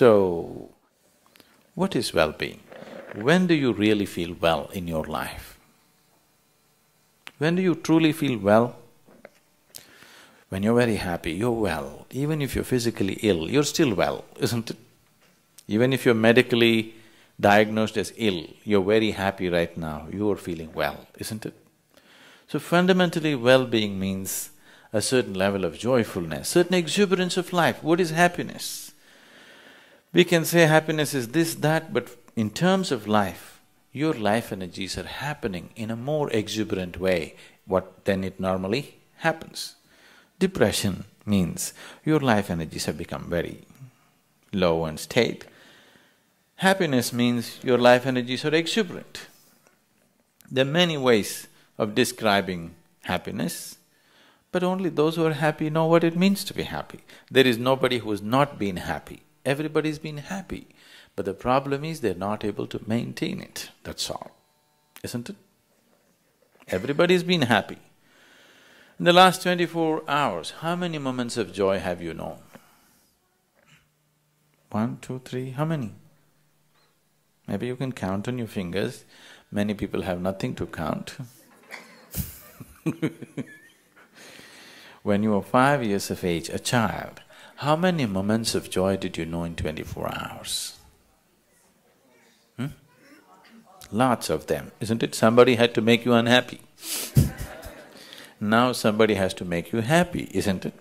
So, what is well-being? When do you really feel well in your life? When do you truly feel well? When you're very happy, you're well. Even if you're physically ill, you're still well, isn't it? Even if you're medically diagnosed as ill, you're very happy right now, you're feeling well, isn't it? So fundamentally, well-being means a certain level of joyfulness, certain exuberance of life. What is happiness? We can say happiness is this, that, but in terms of life, your life energies are happening in a more exuberant way what than it normally happens. Depression means your life energies have become very low and state. Happiness means your life energies are exuberant. There are many ways of describing happiness, but only those who are happy know what it means to be happy. There is nobody who has not been happy. Everybody's been happy. But the problem is they're not able to maintain it, that's all. Isn't it? Everybody's been happy. In the last twenty-four hours, how many moments of joy have you known? One, two, three, how many? Maybe you can count on your fingers, many people have nothing to count When you were five years of age, a child, how many moments of joy did you know in twenty-four hours? Hmm? Lots of them, isn't it? Somebody had to make you unhappy. now somebody has to make you happy, isn't it?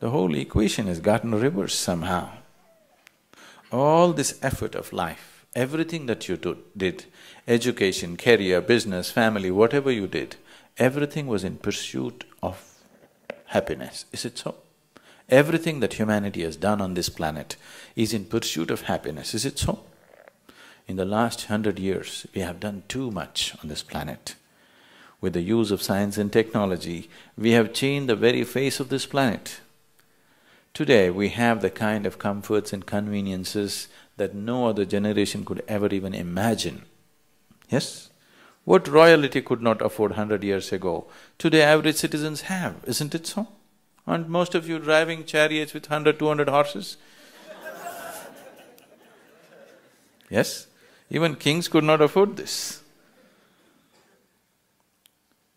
The whole equation has gotten reversed somehow. All this effort of life, everything that you do, did, education, career, business, family, whatever you did, everything was in pursuit of happiness, is it so? Everything that humanity has done on this planet is in pursuit of happiness, is it so? In the last hundred years, we have done too much on this planet. With the use of science and technology, we have changed the very face of this planet. Today, we have the kind of comforts and conveniences that no other generation could ever even imagine. Yes? What royalty could not afford hundred years ago, today average citizens have, isn't it so? Aren't most of you driving chariots with hundred, two hundred horses? yes? Even kings could not afford this.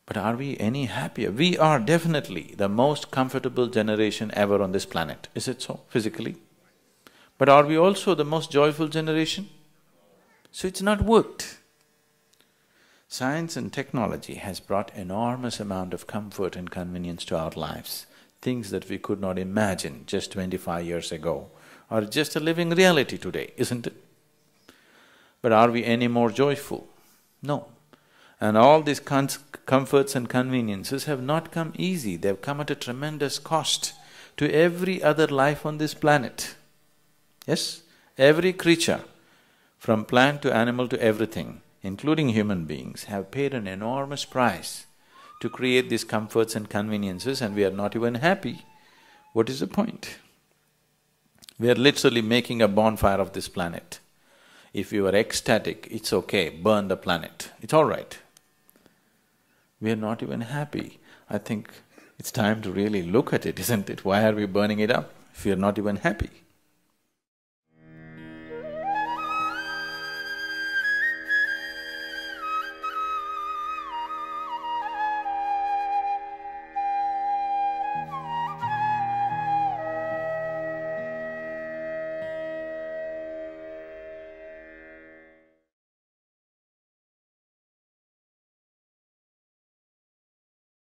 But are we any happier? We are definitely the most comfortable generation ever on this planet, is it so, physically? But are we also the most joyful generation? So it's not worked. Science and technology has brought enormous amount of comfort and convenience to our lives things that we could not imagine just twenty-five years ago are just a living reality today, isn't it? But are we any more joyful? No. And all these comforts and conveniences have not come easy, they've come at a tremendous cost to every other life on this planet. Yes? Every creature, from plant to animal to everything, including human beings, have paid an enormous price to create these comforts and conveniences and we are not even happy, what is the point? We are literally making a bonfire of this planet. If you are ecstatic, it's okay, burn the planet, it's all right. We are not even happy. I think it's time to really look at it, isn't it? Why are we burning it up if we are not even happy?